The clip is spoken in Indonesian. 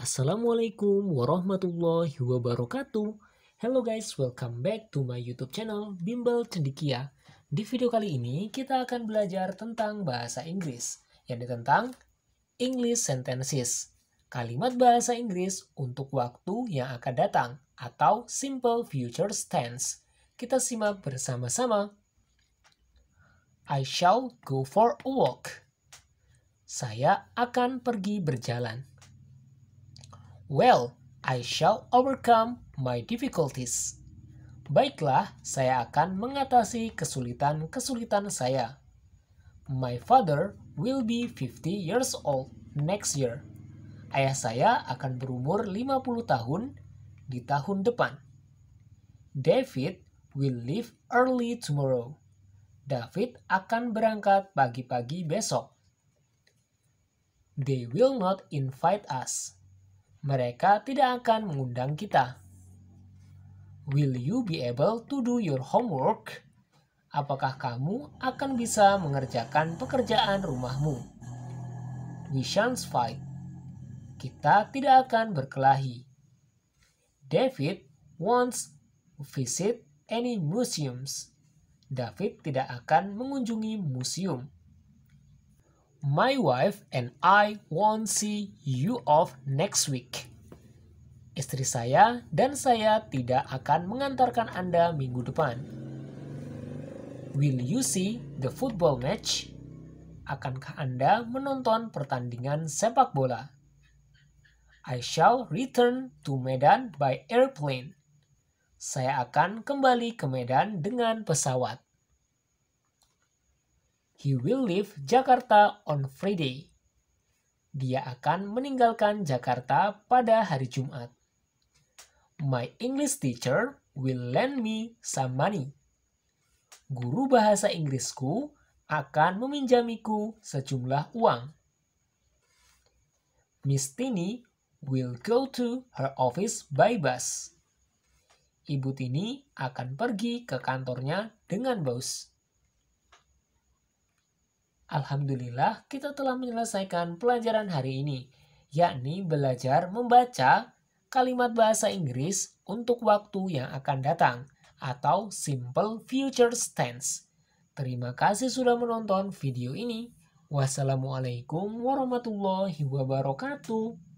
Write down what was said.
Assalamualaikum warahmatullahi wabarakatuh Hello guys, welcome back to my youtube channel Bimbel Cendikia Di video kali ini kita akan belajar tentang bahasa Inggris yang tentang English Sentences Kalimat bahasa Inggris untuk waktu yang akan datang Atau Simple Future Tense Kita simak bersama-sama I shall go for a walk saya akan pergi berjalan. Well, I shall overcome my difficulties. Baiklah, saya akan mengatasi kesulitan-kesulitan saya. My father will be 50 years old next year. Ayah saya akan berumur 50 tahun di tahun depan. David will leave early tomorrow. David akan berangkat pagi-pagi besok. They will not invite us mereka tidak akan mengundang kita. Will you be able to do your homework? Apakah kamu akan bisa mengerjakan pekerjaan rumahmu? We shan't fight. Kita tidak akan berkelahi. David wants visit any museums. David tidak akan mengunjungi museum. My wife and I won't see you off next week. Istri saya dan saya tidak akan mengantarkan Anda minggu depan. Will you see the football match? Akankah Anda menonton pertandingan sepak bola? I shall return to Medan by airplane. Saya akan kembali ke Medan dengan pesawat. He will leave Jakarta on Friday. Dia akan meninggalkan Jakarta pada hari Jumat. My English teacher will lend me some money. Guru bahasa Inggrisku akan meminjamiku sejumlah uang. Miss Tini will go to her office by bus. Ibu Tini akan pergi ke kantornya dengan bus. Alhamdulillah, kita telah menyelesaikan pelajaran hari ini, yakni belajar membaca kalimat bahasa Inggris untuk waktu yang akan datang atau simple future tense. Terima kasih sudah menonton video ini. Wassalamualaikum warahmatullahi wabarakatuh.